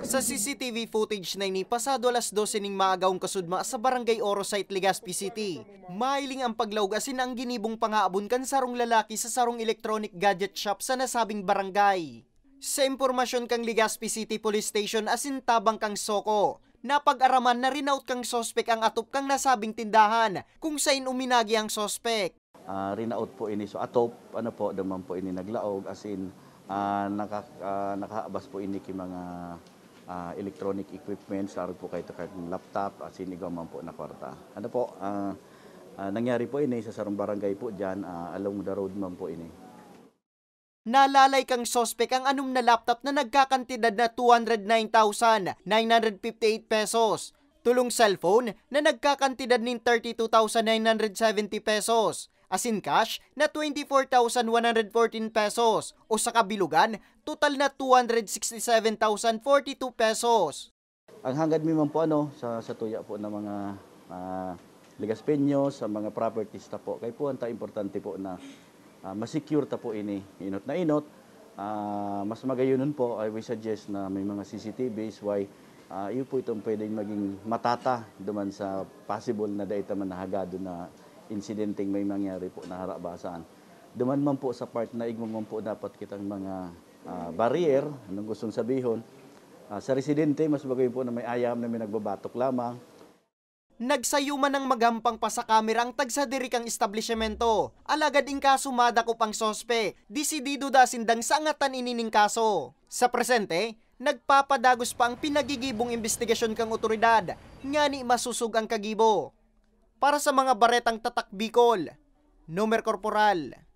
Sa CCTV footage na ini pasado alas 12 ning maagaong kasudma sa Barangay Orosite, Legazpi City. Mailing ang paglawg asin ang ginibong pangaabon kan sarong lalaki sa sarong electronic gadget shop sa nasabing barangay. Sa impormasyon kang Legazpi City Police Station asin tabang kang Soko, napag-araman na rin out kang sospek ang atop kang nasabing tindahan kung sain uminagi ang sospek. Uh, ah, rin out po ini so atop, ano po, daman po ini naglaog asin in uh, naka, uh, nakaabas po ini kay mga uh, electronic equipments, laro po kayo kay laptop, at sinigaw man po na kwarta. Ano po, uh, uh, nangyari po ini sa sarong barangay po dyan, uh, along the road man po ini. Nalalay kang sospek ang anum na laptop na nagkakantidad na 209,958 pesos. Tulong cellphone na nagkakantidad ng 32,970 pesos as in cash na 24,114 pesos o sa kabilugan total na 267,042 pesos. Ang hangad mi po ano sa sa tuya po ng mga uh, ah, Ligaspeño sa mga properties ta po kay po ang ta importante po na uh, masecure ta po ini inot na inot uh, mas magayunon po I will suggest na may mga CCTVs why uh, iyo po itong pwedeng maging matata duman sa possible na data manahagado na insidenteng may mangyari po na harabasan. Duman man po sa part na igmong man po dapat kitang mga uh, barrier, anong gustong sabihon, uh, ah, sa residente, mas bagay po na may ayam na may nagbabatok lamang. Nagsayuman ng magampang pa sa kamera ang ang establishmento. Alagad ing kaso madakop ang sospe, disidido sindang sangatan inining kaso. Sa presente, nagpapadagos pa ang pinagigibong investigasyon kang otoridad, nga ni masusog ang kagibo para sa mga baretang tatak Bicol. Numer Corporal